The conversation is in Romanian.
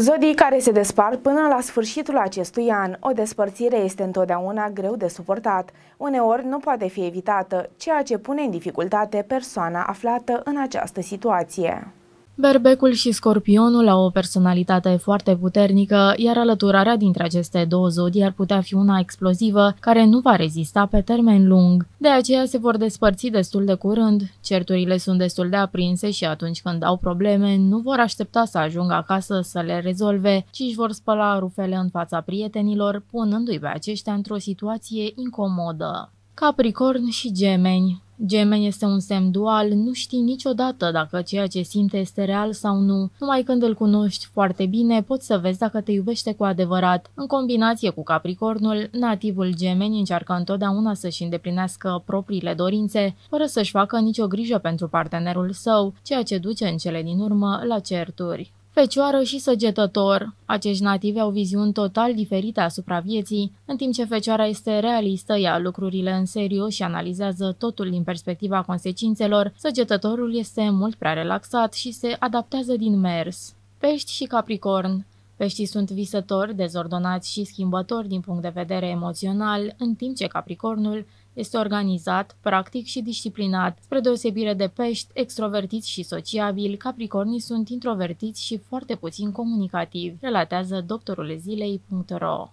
Zodii care se despart până la sfârșitul acestui an. O despărțire este întotdeauna greu de suportat. Uneori nu poate fi evitată, ceea ce pune în dificultate persoana aflată în această situație. Berbecul și scorpionul au o personalitate foarte puternică, iar alăturarea dintre aceste două zodii ar putea fi una explozivă, care nu va rezista pe termen lung. De aceea se vor despărți destul de curând, certurile sunt destul de aprinse și atunci când au probleme, nu vor aștepta să ajungă acasă să le rezolve, ci își vor spăla rufele în fața prietenilor, punându-i pe aceștia într-o situație incomodă. Capricorn și Gemeni Gemeni este un semn dual, nu știi niciodată dacă ceea ce simte este real sau nu. Numai când îl cunoști foarte bine, poți să vezi dacă te iubește cu adevărat. În combinație cu Capricornul, nativul Gemeni încearcă întotdeauna să-și îndeplinească propriile dorințe, fără să-și facă nicio grijă pentru partenerul său, ceea ce duce în cele din urmă la certuri fecioară și săgetător. Acești nativi au viziuni total diferite asupra vieții, în timp ce fecioara este realistă, ia lucrurile în serios și analizează totul din perspectiva consecințelor, săgetătorul este mult prea relaxat și se adaptează din mers. Pești și Capricorn Peștii sunt visători, dezordonați și schimbători din punct de vedere emoțional, în timp ce Capricornul este organizat, practic și disciplinat. Spre deosebire de pești, extrovertiți și sociabili, Capricornii sunt introvertiți și foarte puțin comunicativi, relatează doctorul zilei.ro.